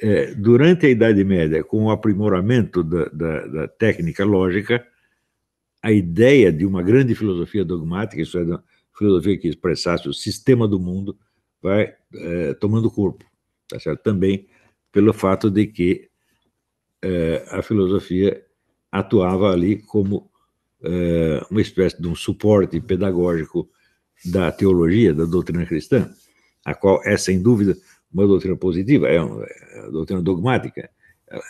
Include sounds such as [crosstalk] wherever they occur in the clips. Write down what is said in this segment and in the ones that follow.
é, durante a Idade Média, com o aprimoramento da, da, da, técnica lógica, a ideia de uma grande filosofia dogmática, isso é, uma filosofia que expressasse o sistema do mundo, vai é, tomando corpo, tá certo? Também pelo fato de que é, a filosofia atuava ali como é, uma espécie de um suporte pedagógico da teologia, da doutrina cristã, a qual é, sem dúvida, uma doutrina positiva, é uma, é doutrina dogmática.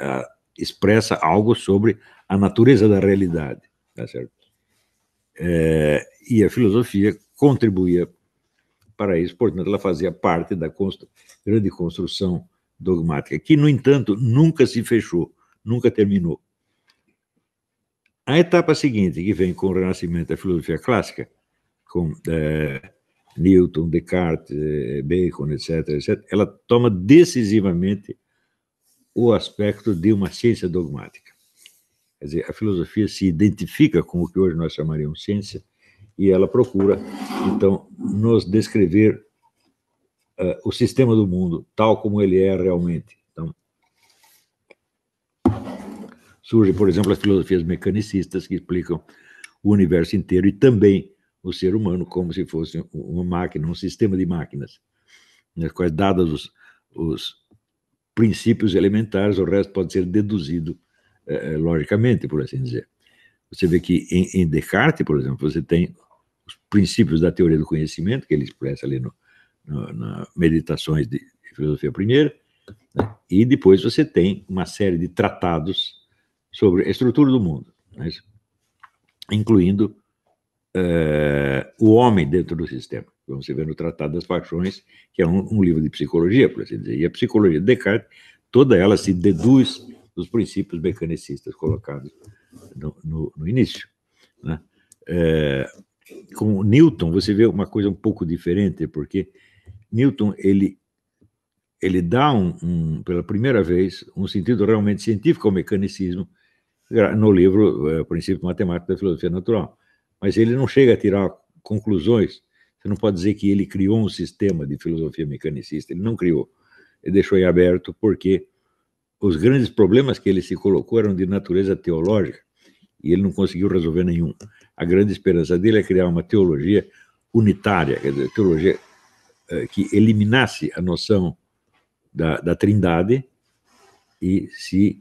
ela expressa algo sobre a natureza da realidade, tá certo? É, e a filosofia contribuía para isso, portanto, ela fazia parte da constru grande construção dogmática, que, no entanto, nunca se fechou, nunca terminou. A etapa seguinte, que vem com o renascimento da filosofia clássica, com é, Newton, Descartes, eh, Bacon, etc., etc., ela toma decisivamente o aspecto de uma ciência dogmática. Quer dizer, a filosofia se identifica com o que hoje nós chamaríamos ciência e ela procura, então, nos descrever uh, o sistema do mundo tal como ele é realmente. Então, surge, por exemplo, as filosofias mecanicistas que explicam o universo inteiro e também o ser humano como se fosse uma máquina, um sistema de máquinas, nas né, quais, dados os, os princípios elementares, o resto pode ser deduzido eh, eh, logicamente, por assim dizer. Você vê que em, em, Descartes, por exemplo, você tem os princípios da teoria do conhecimento, que ele expressa ali no, no, na Meditações de Filosofia Primeira, né? e depois você tem uma série de tratados sobre a estrutura do mundo, né? incluindo é, o homem dentro do sistema. Como então, ver vê no Tratado das Paixões, que é um, um livro de psicologia, por assim dizer. E a psicologia de Descartes, toda ela se deduz dos princípios mecanicistas colocados no, no, no início. Né? É, com Newton, você vê uma coisa um pouco diferente, porque Newton, ele ele dá um, um, pela primeira vez um sentido realmente científico ao mecanicismo no livro é, Princípio Matemático da Filosofia Natural mas ele não chega a tirar conclusões. Você não pode dizer que ele criou um sistema de filosofia mecanicista, ele não criou. Ele deixou em aberto porque os grandes problemas que ele se colocou eram de natureza teológica e ele não conseguiu resolver nenhum. A grande esperança dele é criar uma teologia unitária, quer dizer, teologia eh, que eliminasse a noção da, da trindade e se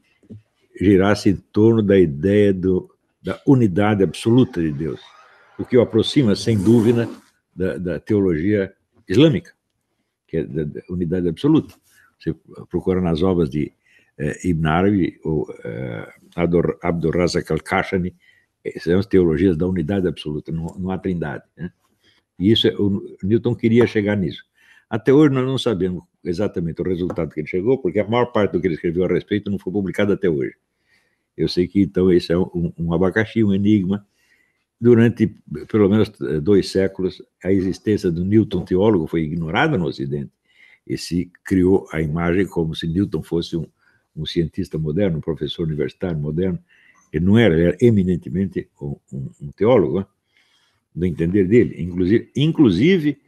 girasse em torno da ideia do, da unidade absoluta de Deus, o que o aproxima, sem dúvida, da, da teologia islâmica, que é da, da, unidade absoluta. Você procura nas obras de eh, Ibn Arabi ou eh, Abdurrazak al-Kashani, eh, são as teologias da unidade absoluta, não, não há trindade. Né? E isso, é, o Newton queria chegar nisso. Até hoje nós não sabemos exatamente o resultado que ele chegou, porque a maior parte do que ele escreveu a respeito não foi publicado até hoje. Eu sei que então esse é um, um abacaxi, um enigma. Durante pelo menos dois séculos, a existência do Newton teólogo foi ignorada no Ocidente e se criou a imagem como se Newton fosse um, um cientista moderno, um professor universitário moderno. Ele não era, ele era eminentemente um, um teólogo, né? do entender dele. Inclusive, inclusive,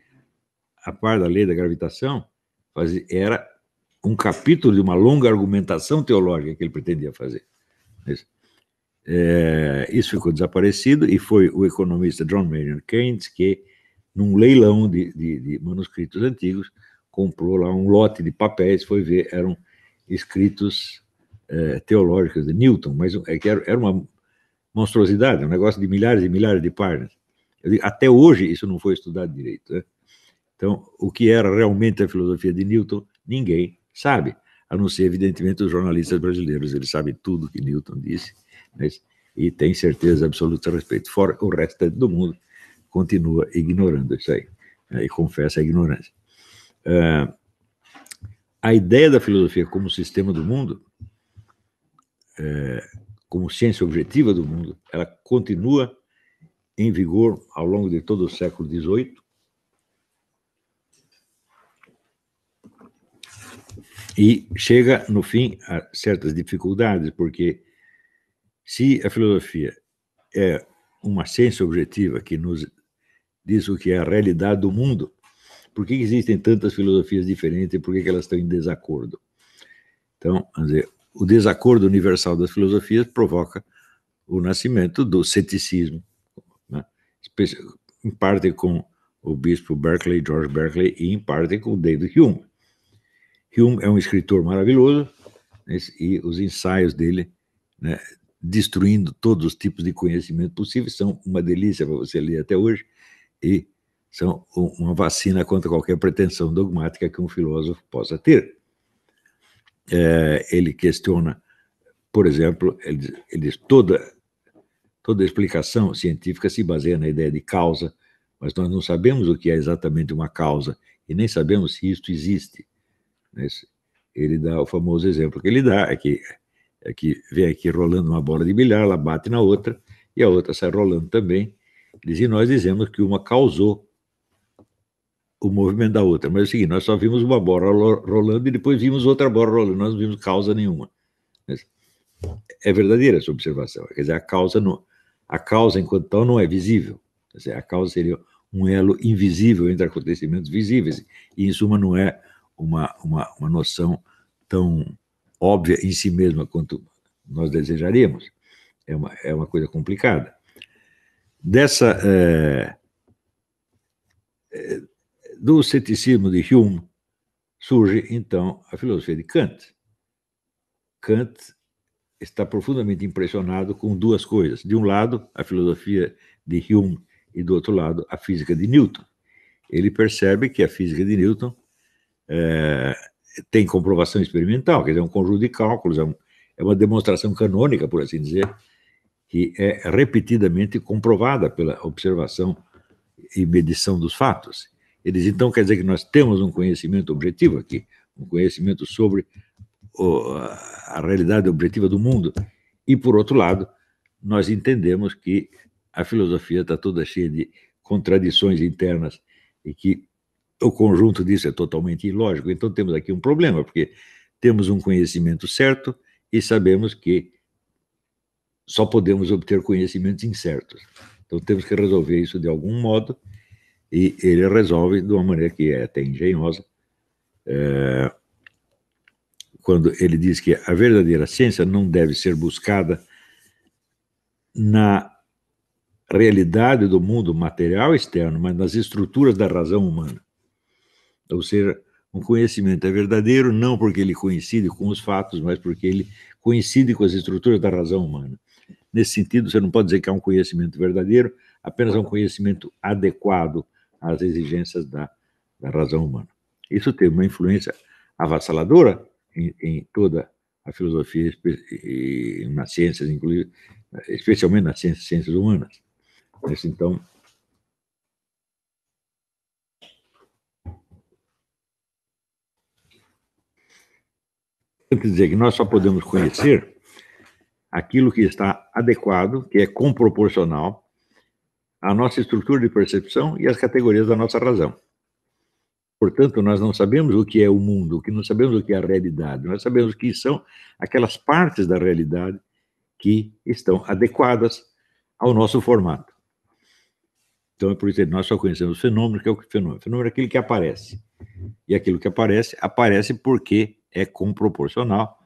a par da lei da gravitação fazia, era um capítulo de uma longa argumentação teológica que ele pretendia fazer. É, isso ficou desaparecido e foi o economista John Maynard Keynes que, num leilão de, de, de, manuscritos antigos, comprou lá um lote de papéis, foi ver, eram escritos é, teológicos de Newton, mas é que era, era, uma monstruosidade, um negócio de milhares e milhares de páginas. Digo, até hoje isso não foi estudado direito. Né? Então, o que era realmente a filosofia de Newton, ninguém sabe a não ser, evidentemente, os jornalistas brasileiros. Eles sabem tudo que Newton disse né? e têm certeza absoluta a respeito. Fora o resto do mundo continua ignorando isso aí né, e confessa a ignorância. Uh, a ideia da filosofia como sistema do mundo, é, como ciência objetiva do mundo, ela continua em vigor ao longo de todo o século XVIII E chega, no fim, a certas dificuldades, porque se a filosofia é uma ciência objetiva que nos diz o que é a realidade do mundo, por que existem tantas filosofias diferentes e por que elas estão em desacordo? Então, vamos dizer, o desacordo universal das filosofias provoca o nascimento do ceticismo, né? em parte com o bispo Berkeley, George Berkeley, e em parte com David Hume. Hume é um escritor maravilhoso né, e os ensaios dele, né, destruindo todos os tipos de conhecimento possíveis, são uma delícia para você ler até hoje e são uma vacina contra qualquer pretensão dogmática que um filósofo possa ter. É, ele questiona, por exemplo, ele ele diz toda toda explicação científica se baseia na ideia de causa, mas nós não sabemos o que é exatamente uma causa e nem sabemos se isto existe. Né, ele dá o famoso exemplo que ele dá, é que, é que vem aqui rolando uma bola de bilhar, ela bate na outra, e a outra sai rolando também. dizem e nós dizemos que uma causou o movimento da outra. Mas é o seguinte, nós só vimos uma bola rolando e depois vimos outra bola rolando, nós não vimos causa nenhuma. Né. É verdadeira essa observação. Quer dizer, a causa, não, a causa enquanto tal, não é visível. Quer dizer, a causa seria um elo invisível entre acontecimentos visíveis. E, em suma, não é uma, uma, uma noção tão óbvia em si mesma quanto nós desejaríamos. É uma, é uma coisa complicada. Dessa. É, é, do ceticismo de Hume surge, então, a filosofia de Kant. Kant está profundamente impressionado com duas coisas. De um lado, a filosofia de Hume, e do outro lado, a física de Newton. Ele percebe que a física de Newton é, tem comprovação experimental, quer dizer, é um conjunto de cálculos, é, um, é uma demonstração canônica, por assim dizer, que é repetidamente comprovada pela observação e medição dos fatos. Eles então quer dizer que nós temos um conhecimento objetivo aqui, um conhecimento sobre o, a realidade objetiva do mundo. E por outro lado, nós entendemos que a filosofia está toda cheia de contradições internas e que o conjunto disso é totalmente ilógico. Então temos aqui um problema, porque temos um conhecimento certo e sabemos que só podemos obter conhecimentos incertos. Então temos que resolver isso de algum modo e ele resolve de uma maneira que é até engenhosa, é, quando ele diz que a verdadeira ciência não deve ser buscada na realidade do mundo material externo, mas nas estruturas da razão humana. Ou seja, um conhecimento é verdadeiro não porque ele coincide com os fatos, mas porque ele coincide com as estruturas da razão humana. Nesse sentido, você não pode dizer que é um conhecimento verdadeiro, apenas é um conhecimento adequado às exigências da, da razão humana. Isso teve uma influência avassaladora em, em toda a filosofia, e nas ciências, inclusive, especialmente nas ciências, ciências humanas. Então, Quer dizer que nós só podemos conhecer aquilo que está adequado, que é comproporcional à nossa estrutura de percepção e às categorias da nossa razão. Portanto, nós não sabemos o que é o mundo, o que não sabemos o que é a realidade, nós sabemos o que são aquelas partes da realidade que estão adequadas ao nosso formato. Então, é por isso que nós só conhecemos o fenômeno, que é o fenômeno. O fenômeno é aquilo que aparece. E aquilo que aparece, aparece porque é proporcional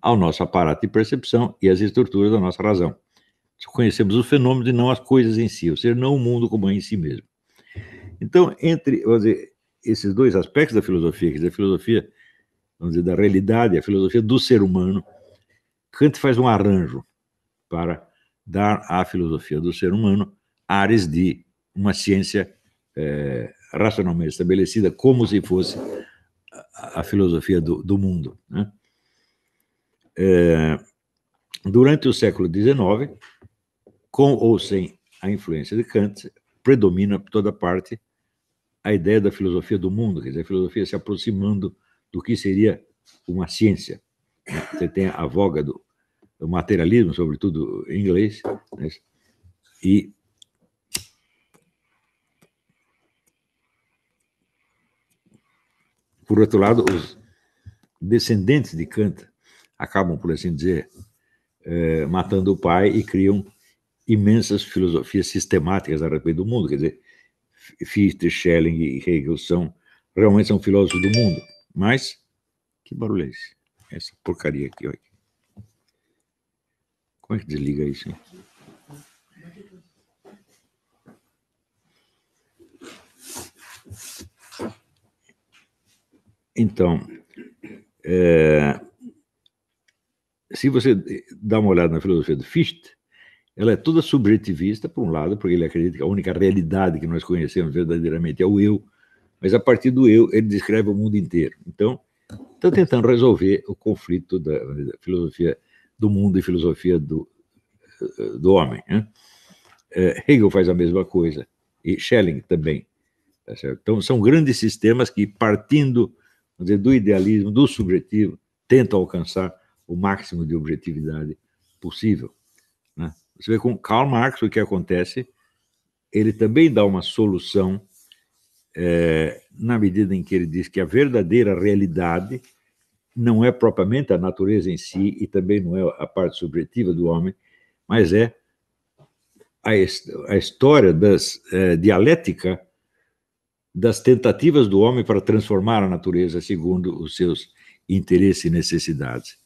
ao nosso aparato de percepção e às estruturas da nossa razão. Conhecemos os fenômenos e não as coisas em si, ou seja, não o mundo como é em si mesmo. Então, entre dizer, esses dois aspectos da filosofia, quer dizer, a filosofia vamos dizer, da realidade, a filosofia do ser humano, Kant faz um arranjo para dar à filosofia do ser humano áreas de uma ciência é, racionalmente estabelecida, como se fosse a, filosofia do, do mundo. Né? É, durante o século XIX, com ou sem a influência de Kant, predomina por toda parte a ideia da filosofia do mundo, quer dizer, a filosofia se aproximando do que seria uma ciência. Né? Você tem a voga do, do materialismo, sobretudo em inglês, né? e Por outro lado, os descendentes de Kant acabam, por assim dizer, é, matando o pai e criam imensas filosofias sistemáticas a respeito do mundo. Quer dizer, Fichte, Schelling e Hegel são realmente são filósofos do mundo. Mas, que barulho é esse? Essa porcaria aqui, olha. Como é que desliga isso? Hein? Então, é, se você dá uma olhada na filosofia do Fichte, ela é toda subjetivista, por um lado, porque ele acredita que a única realidade que nós conhecemos verdadeiramente é o eu, mas a partir do eu ele descreve o mundo inteiro. Então, está tentando resolver o conflito da, da, filosofia do mundo e filosofia do, do homem. Né? É, Hegel faz a mesma coisa, e Schelling também. Tá então, são grandes sistemas que, partindo dizer, do idealismo, do subjetivo, tenta alcançar o máximo de objetividade possível. Né? Você vê com Karl Marx o que acontece, ele também dá uma solução é, na medida em que ele diz que a verdadeira realidade não é propriamente a natureza em si e também não é a parte subjetiva do homem, mas é a, a história das é, dialética das tentativas do homem para transformar a natureza segundo os seus interesses e necessidades.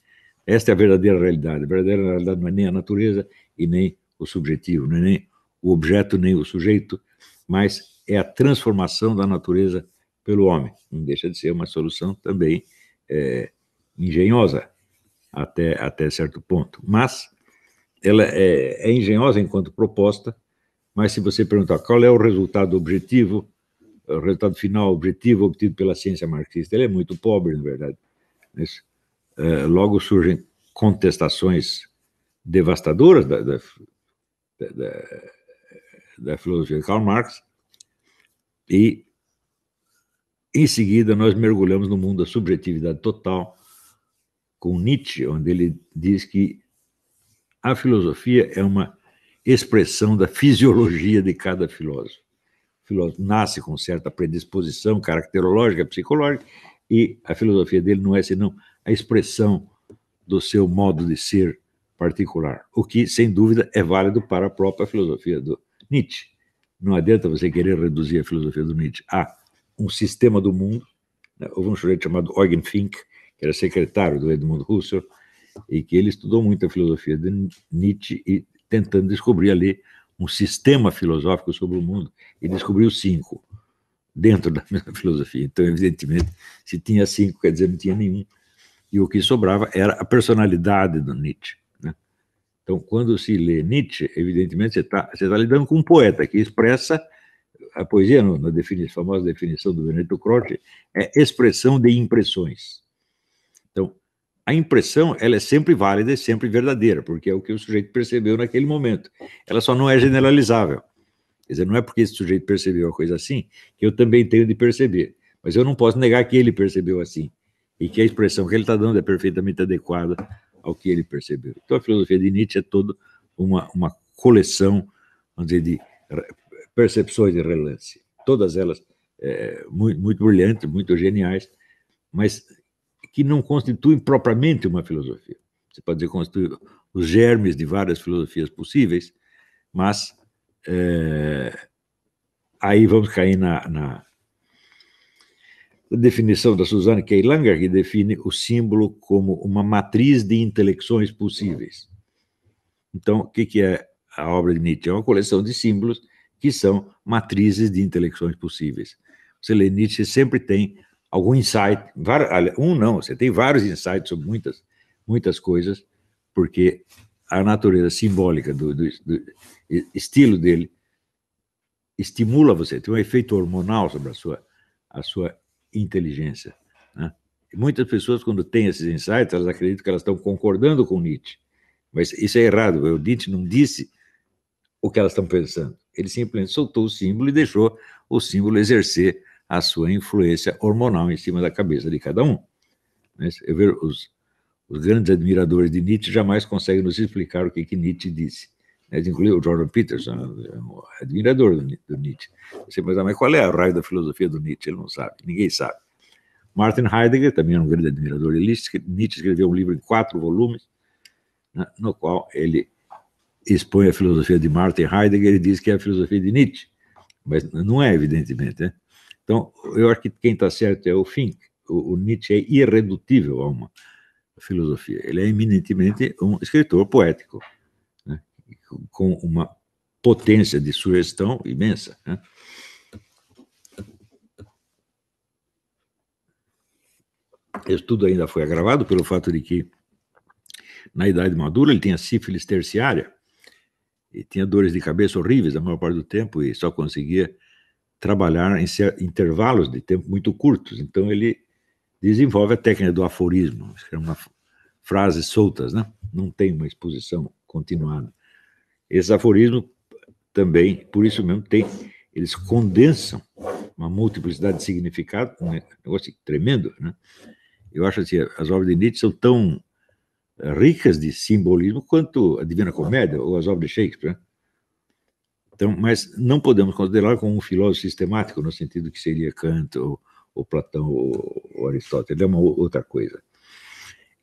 Esta é a verdadeira realidade. A verdadeira realidade não é nem a natureza e nem o subjetivo, não é nem o objeto, nem o sujeito, mas é a transformação da natureza pelo homem. Não deixa de ser uma solução também é, engenhosa, até, até certo ponto. Mas ela é, é engenhosa enquanto proposta, mas se você perguntar qual é o resultado objetivo o resultado final, objetivo obtido pela ciência marxista, ele é muito pobre, na verdade. Mas, eh, logo surgem contestações devastadoras da, da, da, da, filosofia de Karl Marx, e em seguida nós mergulhamos no mundo da subjetividade total com Nietzsche, onde ele diz que a filosofia é uma expressão da fisiologia de cada filósofo nasce com certa predisposição caracterológica, psicológica, e a filosofia dele não é senão a expressão do seu modo de ser particular, o que, sem dúvida, é válido para a própria filosofia do Nietzsche. Não adianta você querer reduzir a filosofia do Nietzsche a um sistema do mundo. Né? Houve um sujeito chamado Eugen Fink, que era secretário do Edmund Husserl, e que ele estudou muito a filosofia de Nietzsche e tentando descobrir ali um sistema filosófico sobre o mundo e descobriu cinco dentro da [laughs] mesma filosofia. Então, evidentemente, se tinha cinco, quer dizer, não tinha nenhum. E o que sobrava era a personalidade do Nietzsche. Né? Então, quando se lê Nietzsche, evidentemente, você está tá lidando com um poeta que expressa a poesia, na definição, famosa definição do Benedito Croce, é expressão de impressões a impressão ela é sempre válida e sempre verdadeira, porque é o que o sujeito percebeu naquele momento. Ela só não é generalizável. Quer dizer, não é porque esse sujeito percebeu a coisa assim que eu também tenho de perceber. Mas eu não posso negar que ele percebeu assim e que a expressão que ele está dando é perfeitamente adequada ao que ele percebeu. Então a filosofia de Nietzsche é toda uma, uma coleção, vamos dizer, de percepções de relance. Todas elas é, muito, muito brilhantes, muito geniais, mas que não constituem propriamente uma filosofia. Você pode dizer que constituem os germes de várias filosofias possíveis, mas é, aí vamos cair na, na definição da Suzanne Keilanger, que define o símbolo como uma matriz de intelecções possíveis. Então, o que, que é a obra de Nietzsche? É uma coleção de símbolos que são matrizes de intelecções possíveis. Você lê Nietzsche sempre tem algum insight, um não, você tem vários insights sobre muitas, muitas coisas, porque a natureza simbólica do, do, do estilo dele estimula você, tem um efeito hormonal sobre a sua, a sua inteligência. Né? muitas pessoas, quando têm esses insights, elas acreditam que elas estão concordando com Nietzsche. Mas isso é errado. O Nietzsche não disse o que elas estão pensando. Ele simplesmente soltou o símbolo e deixou o símbolo exercer a sua influência hormonal em cima da cabeça de cada um. Eu né? vejo os, os grandes admiradores de Nietzsche jamais conseguem nos explicar o que, que Nietzsche disse. Né? Inclusive o Jordan Peterson, é um admirador do, do Nietzsche. Você pensa, mas qual é a raio da filosofia do Nietzsche? Ele não sabe, ninguém sabe. Martin Heidegger também é um grande admirador de Nietzsche. Nietzsche escreveu um livro em quatro volumes, né, no qual ele expõe a filosofia de Martin Heidegger e diz que é a filosofia de Nietzsche. Mas não é, evidentemente. Né? Então, eu acho que quem está certo é o Fink. O, o, Nietzsche é irredutível a uma filosofia. Ele é eminentemente um escritor poético, né? com uma potência de sugestão imensa. Né? Isso tudo ainda foi agravado pelo fato de que, na idade madura, ele tinha sífilis terciária e tinha dores de cabeça horríveis a maior parte do tempo e só conseguia trabalhar em intervalos de tempo muito curtos. Então, ele desenvolve a técnica do aforismo, é uma frases soltas, né? não tem uma exposição continuada. Esse aforismo também, por isso mesmo, tem, eles condensam uma multiplicidade de significado, um negócio tremendo. Né? Eu acho que assim, as obras de Nietzsche são tão eh, ricas de simbolismo quanto a Divina Comédia ou as obras de Shakespeare. Né? Então, mas não podemos considerá-lo como um filósofo sistemático, no sentido que seria Kant ou, ou Platão ou, ou Aristóteles, é uma outra coisa.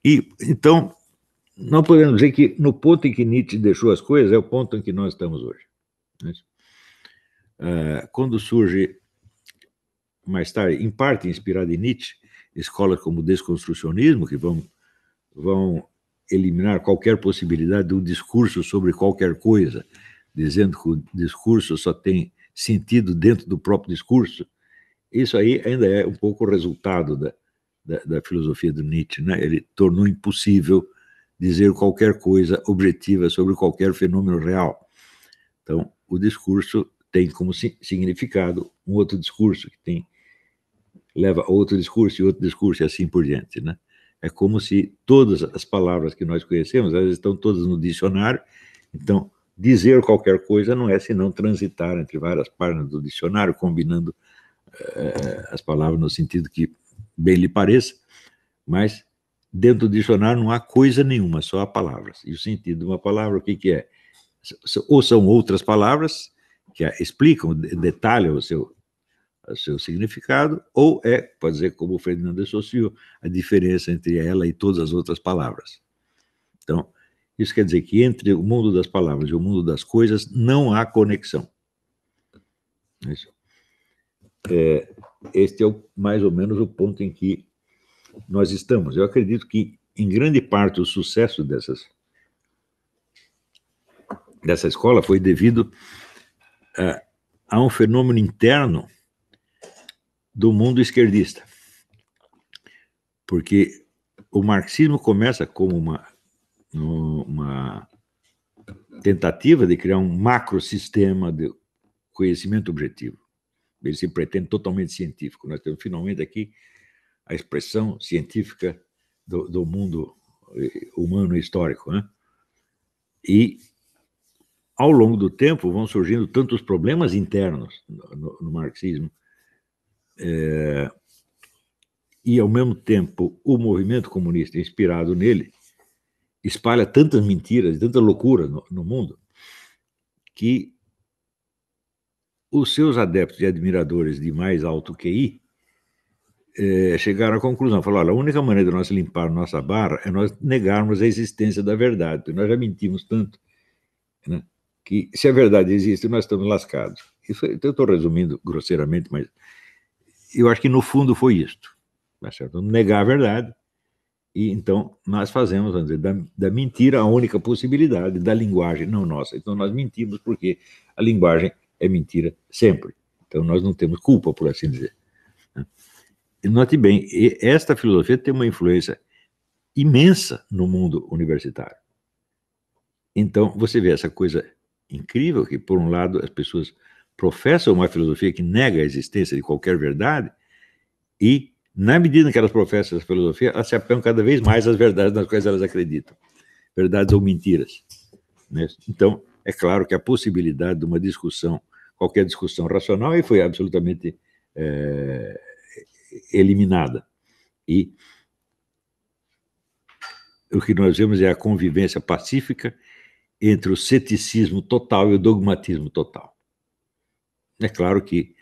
E, então, não podemos dizer que no ponto em que Nietzsche deixou as coisas é o ponto em que nós estamos hoje. Né? Ah, quando surge, mais tarde, em parte inspirado em Nietzsche, escolas como o desconstrucionismo, que vão, vão eliminar qualquer possibilidade de um discurso sobre qualquer coisa dizendo que o discurso só tem sentido dentro do próprio discurso, isso aí ainda é um pouco o resultado da, da, da filosofia do Nietzsche. Né? Ele tornou impossível dizer qualquer coisa objetiva sobre qualquer fenômeno real. Então, o discurso tem como significado um outro discurso que tem leva a outro discurso e outro discurso e assim por diante, né? É como se todas as palavras que nós conhecemos, elas estão todas no dicionário. Então, Dizer qualquer coisa não é senão transitar entre várias páginas do dicionário, combinando eh, as palavras no sentido que bem lhe pareça, mas dentro do dicionário não há coisa nenhuma, só há palavras. E o sentido de uma palavra, o que, que é? Ou são outras palavras que explicam, detalham o seu, o seu significado, ou é, pode dizer, como o Fernando associou, a diferença entre ela e todas as outras palavras. Então, isso quer dizer que entre o mundo das palavras e o mundo das coisas não há conexão. É isso. É, este é o, mais ou menos o ponto em que nós estamos. Eu acredito que, em grande parte, o sucesso dessas, dessa escola foi devido a, é, a um fenômeno interno do mundo esquerdista. Porque o marxismo começa como uma uma tentativa de criar um macrosistema de conhecimento objetivo. Ele se pretende totalmente científico. Nós temos finalmente aqui a expressão científica do, do mundo eh, humano histórico. Né? E, ao longo do tempo, vão surgindo tantos problemas internos no, no marxismo, é, e, ao mesmo tempo, o movimento comunista inspirado nele espalha tantas mentiras, tanta loucura no, no mundo, que os seus adeptos e admiradores de mais alto QI é, eh, chegaram à conclusão, falaram, olha, a única maneira de nós limpar nossa barra é nós negarmos a existência da verdade, nós já mentimos tanto, né, que se a verdade existe, nós estamos lascados. Isso, então, eu estou resumindo grosseiramente, mas eu acho que no fundo foi isto, tá certo? negar a verdade e então nós fazemos, vamos dizer, da, da mentira a única possibilidade da linguagem não nossa. Então nós mentimos porque a linguagem é mentira sempre. Então nós não temos culpa, por assim dizer. Note bem, esta filosofia tem uma influência imensa no mundo universitário. Então você vê essa coisa incrível que, por um lado, as pessoas professam uma filosofia que nega a existência de qualquer verdade e na medida que elas professam essa filosofia, elas se apegam cada vez mais às verdades nas quais elas acreditam, verdades ou mentiras. Né? Então, é claro que a possibilidade de uma discussão, qualquer discussão racional, aí foi absolutamente é, eliminada. E o que nós vemos é a convivência pacífica entre o ceticismo total e o dogmatismo total. É claro que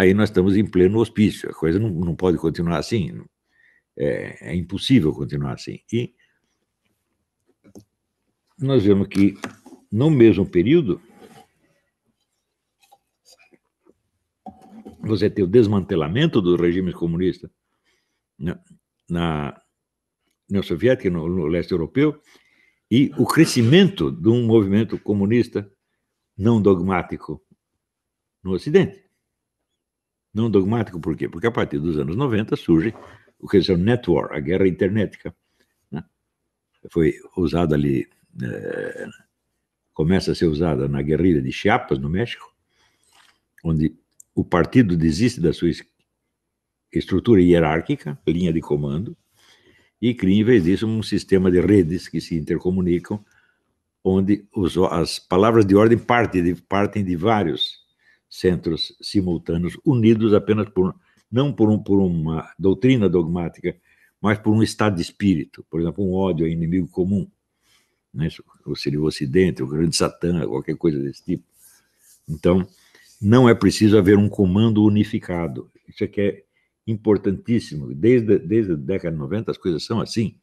aí nós estamos em pleno hospício. A coisa não, não pode continuar assim. É, é impossível continuar assim. E nós vemos que, no mesmo período, você tem o desmantelamento dos regimes comunistas na, na União Soviética, no, no leste europeu, e o crescimento de um movimento comunista não dogmático no Ocidente. Não dogmático por quê? Porque a partir dos anos 90 surge o que se chama net war, a guerra internetica. Né? Foi usada ali, é, começa a ser usada na guerrilha de Chiapas, no México, onde o partido desiste da sua estrutura hierárquica, linha de comando, e cria, em vez disso, um sistema de redes que se intercomunicam, onde os, as palavras de ordem partem de, partem de vários centros simultâneos unidos apenas por não por, um, por uma doutrina dogmática, mas por um estado de espírito, por exemplo, um ódio a inimigo comum, né? ou seria o Ocidente, o grande Satã, qualquer coisa desse tipo. Então, não é preciso haver um comando unificado. Isso é que é importantíssimo. Desde, desde a década de 90 as coisas são assim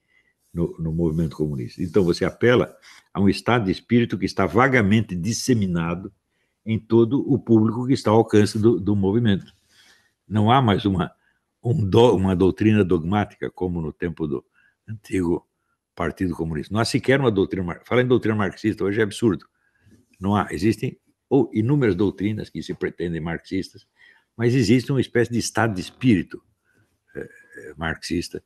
no, no movimento comunista. Então, você apela a um estado de espírito que está vagamente disseminado em todo o público que está ao alcance do, do movimento. Não há mais uma, um do, uma doutrina dogmática, como no tempo do antigo Partido Comunista. Não há sequer uma doutrina. Falar em doutrina marxista hoje é absurdo. Não há. Existem ou inúmeras doutrinas que se pretendem marxistas, mas existe uma espécie de estado de espírito eh, eh, marxista.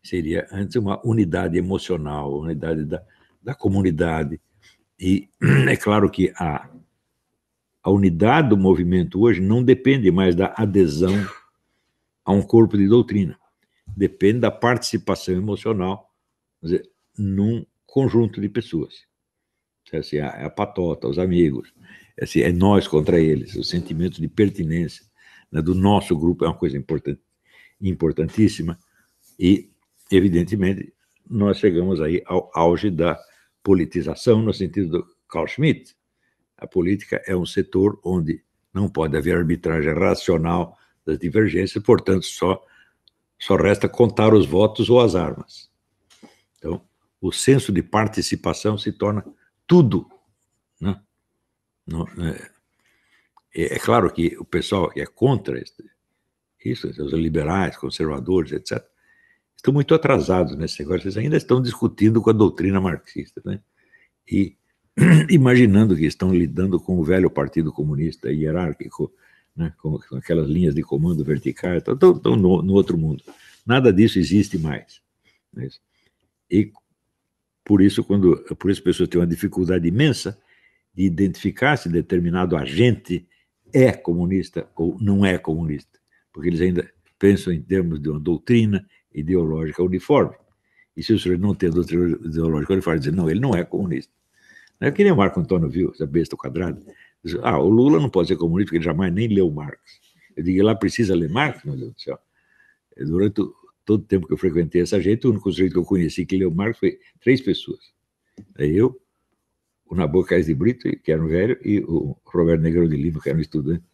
Seria antes uma unidade emocional, unidade da, da comunidade. E [clears throat] é claro que a a unidade do movimento hoje não depende mais da adesão a um corpo de doutrina. Depende da participação emocional dizer, num conjunto de pessoas. Então, assim, ah, é, assim, a, a patota, os amigos, é, assim, é nós contra eles, o sentimento de pertinência né, do nosso grupo é uma coisa importante, importantíssima e, evidentemente, nós chegamos aí ao auge da politização no sentido do Carl Schmitt, a política é um setor onde não pode haver arbitragem racional das divergências, portanto, só, só resta contar os votos ou as armas. Então, o senso de participação se torna tudo. Né? É, é, é, claro que o pessoal que é contra este, isso, os liberais, conservadores, etc., estão muito atrasados nesse negócio, eles ainda estão discutindo com a doutrina marxista. Né? E [clears throat] imaginando que estão lidando com o velho Partido Comunista hierárquico, né, com, aquelas linhas de comando verticais, estão, então, no, no, outro mundo. Nada disso existe mais. Né? E por isso, quando, por isso as pessoas têm uma dificuldade imensa de identificar se determinado agente é comunista ou não é comunista, porque eles ainda pensam em termos de uma doutrina ideológica uniforme. E se o senhor não tem a doutrina ideológica uniforme, dizer, não, ele não é comunista. É nem o Marco Antônio Viu, essa besta quadrada. ah, o Lula não pode ser comunista porque ele jamais nem leu Marx. Eu digo, lá precisa ler Marx, meu Deus do céu. É, durante todo o tempo que eu frequentei essa gente, o único sujeito que eu conheci que leu Marx foi três pessoas. É eu, o Nabocais de Brito, que era um velho, e o Roberto Negro de Lima, que era um estudante.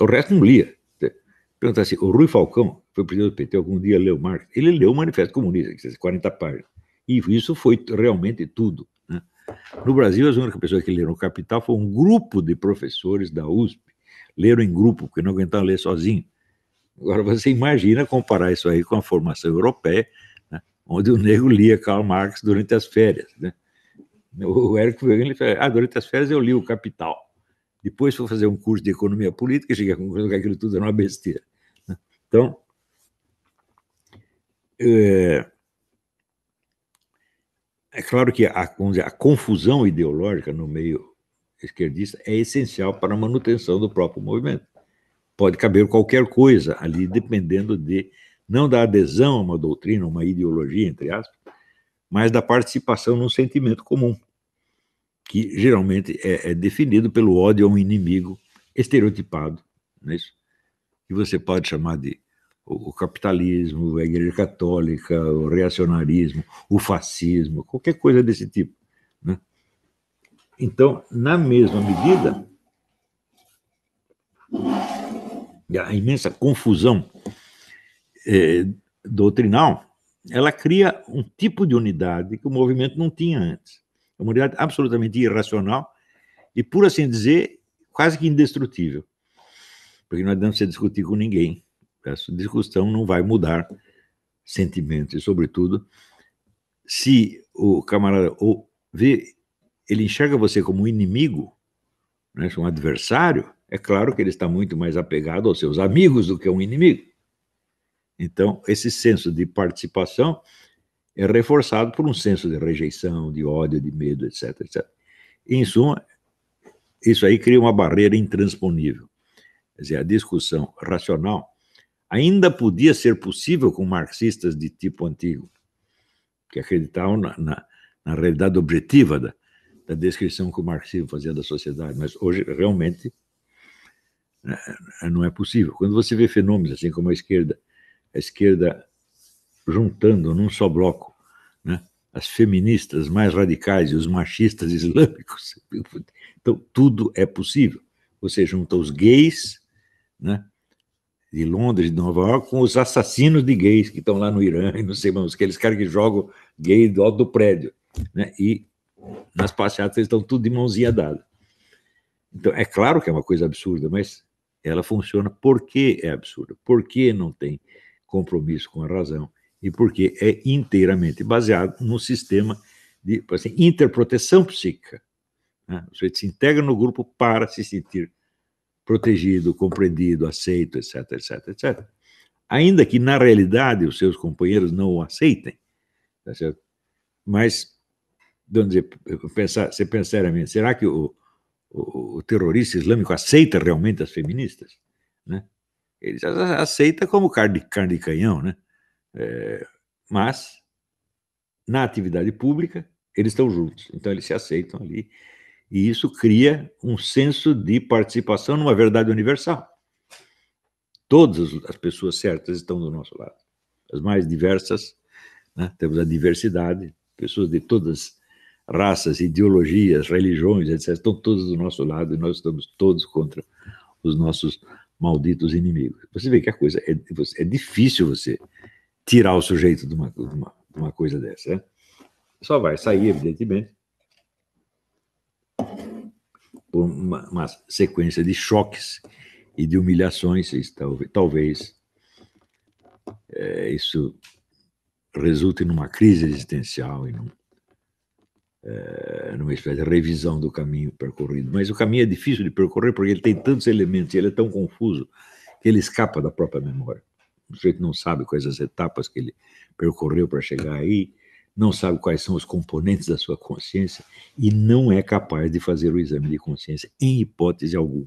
O resto não lia. Perguntar assim, o Rui Falcão, foi presidente do PT, algum dia leu Marx? Ele leu o Manifesto Comunista, 40 páginas. E isso foi realmente tudo. No Brasil, as únicas pessoas que leram Capital foi um grupo de professores da USP. Leram em grupo, porque não aguentavam ler sozinho. Agora, você imagina comparar isso aí com a formação europeia, né, onde o negro lia Karl Marx durante as férias. Né? O Érico ele falou: ah, durante as férias eu li o Capital. Depois fui fazer um curso de economia política e cheguei à conclusão que aquilo tudo era uma besteira. Né, então, é, é claro que a, dizer, a confusão ideológica no meio esquerdista é essencial para a manutenção do próprio movimento. Pode caber qualquer coisa ali, dependendo de não da adesão a uma doutrina, uma ideologia, entre aspas, mas da participação num sentimento comum, que geralmente é, é definido pelo ódio a um inimigo estereotipado, não é isso? que você pode chamar de o capitalismo, a Igreja Católica, o reacionarismo, o fascismo, qualquer coisa desse tipo. Né? Então, na mesma medida, a imensa confusão é, doutrinal ela cria um tipo de unidade que o movimento não tinha antes. Uma unidade absolutamente irracional e, por assim dizer, quase que indestrutível. Porque não adianta você discutir com ninguém. Essa discussão não vai mudar sentimentos, e, sobretudo, se o camarada ou vê, ele enxerga você como um inimigo, né, um adversário, é claro que ele está muito mais apegado aos seus amigos do que a um inimigo. Então, esse senso de participação é reforçado por um senso de rejeição, de ódio, de medo, etc, etc. E, em suma, isso aí cria uma barreira intransponível. Quer dizer, a discussão racional ainda podia ser possível com marxistas de tipo antigo, que acreditavam na, na, na realidade objetiva da, da descrição que o marxismo fazia da sociedade, mas hoje realmente é, é, não é possível. Quando você vê fenômenos assim como a esquerda, a esquerda juntando num só bloco né, as feministas mais radicais e os machistas islâmicos, [laughs] então tudo é possível. Você junta os gays, né, de Londres, de Nova York, com os assassinos de gays que estão lá no Irã, e não sei mais, aqueles caras que jogam gay do alto do prédio. Né? E nas passeatas eles estão tudo de mãozinha dada. Então, é claro que é uma coisa absurda, mas ela funciona porque é absurda, porque não tem compromisso com a razão e porque é inteiramente baseado num sistema de assim, interproteção psíquica. Né? O sujeito se integra no grupo para se sentir protegido, compreendido, aceito, etc, etc, etc. Ainda que, na realidade, os seus companheiros não o aceitem, tá certo? Mas, vamos dizer, pensar, você pensar seriamente, será que o, o, o, terrorista islâmico aceita realmente as feministas? Né? Ele aceita como carne de, carne de canhão, né? É, mas, na atividade pública, eles estão juntos, então eles se aceitam ali e isso cria um senso de participação numa verdade universal. Todas as pessoas certas estão do nosso lado, as mais diversas, né? temos a diversidade, pessoas de todas as raças, ideologias, religiões, etc., estão todas do nosso lado e nós estamos todos contra os nossos malditos inimigos. Você vê que a coisa é, é difícil você tirar o sujeito de uma, de uma, de uma coisa dessa. Né? Só vai sair, evidentemente, por uma, uma sequência de choques e de humilhações, talvez, talvez é, isso resulte numa crise existencial e num, é, numa espécie de revisão do caminho percorrido. Mas o caminho é difícil de percorrer porque ele tem tantos elementos e ele é tão confuso que ele escapa da própria memória. O sujeito não sabe quais as etapas que ele percorreu para chegar aí, não sabe quais são os componentes da sua consciência e não é capaz de fazer o exame de consciência em hipótese alguma.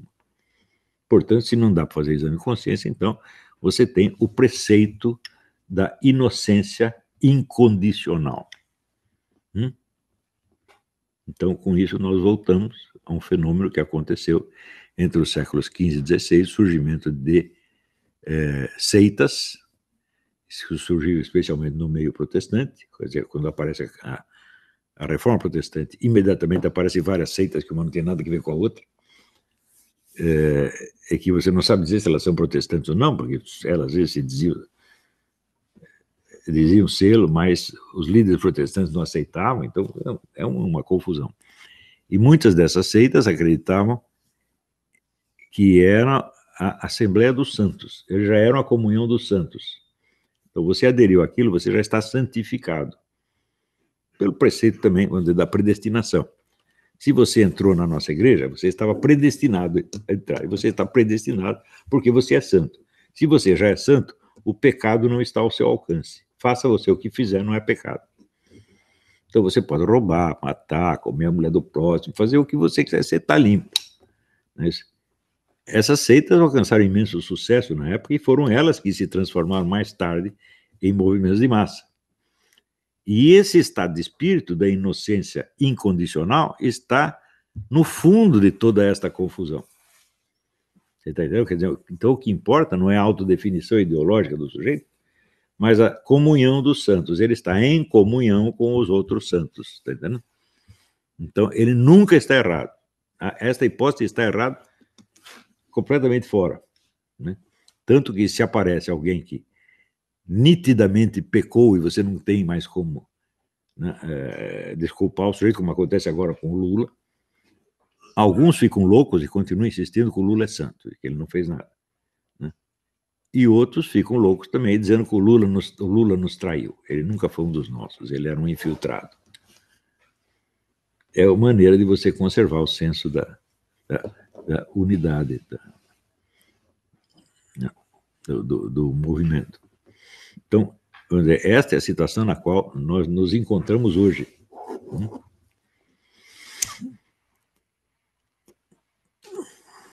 Portanto, se não dá para fazer o exame de consciência, então você tem o preceito da inocência incondicional. Hum? Então, com isso, nós voltamos a um fenômeno que aconteceu entre os séculos XV e XVI, surgimento de eh, seitas, que surgiu especialmente no meio protestante, quer dizer, quando aparece a, a reforma protestante, imediatamente aparecem várias seitas que uma não tem nada a ver com a outra, é, é, que você não sabe dizer se elas são protestantes ou não, porque elas às vezes se diziam, diziam selo, mas os líderes protestantes não aceitavam, então é, é uma confusão. E muitas dessas seitas acreditavam que era a Assembleia dos Santos, já era a comunhão dos santos. Então, você aderiu àquilo, você já está santificado. Pelo preceito também, vamos dizer, da predestinação. Se você entrou na nossa igreja, você estava predestinado a entrar. E você está predestinado porque você é santo. Se você já é santo, o pecado não está ao seu alcance. Faça você o que fizer, não é pecado. Então você pode roubar, matar, comer a mulher do próximo, fazer o que você quiser, você está limpo. Não é isso? Essas seitas alcançaram imenso sucesso na época e foram elas que se transformaram mais tarde em movimentos de massa. E esse estado de espírito da inocência incondicional está no fundo de toda esta confusão. Você está entendendo? Quer dizer, então o que importa não é a autodefinição ideológica do sujeito, mas a comunhão dos santos. Ele está em comunhão com os outros santos, está entendendo? Então ele nunca está errado. Ah, esta hipótese está errada completamente fora. Né? Tanto que se aparece alguém que nitidamente pecou e você não tem mais como né, é, desculpar o sujeito, como acontece agora com o Lula. Alguns ficam loucos e continuam insistindo que o Lula é santo, que ele não fez nada. Né? E outros ficam loucos também, dizendo que o Lula, nos, o Lula nos traiu. Ele nunca foi um dos nossos, ele era um infiltrado. É a maneira de você conservar o senso da, da da é, unidade tá? da, do, do movimento. Então, esta é a situação na qual nós nos encontramos hoje. Né?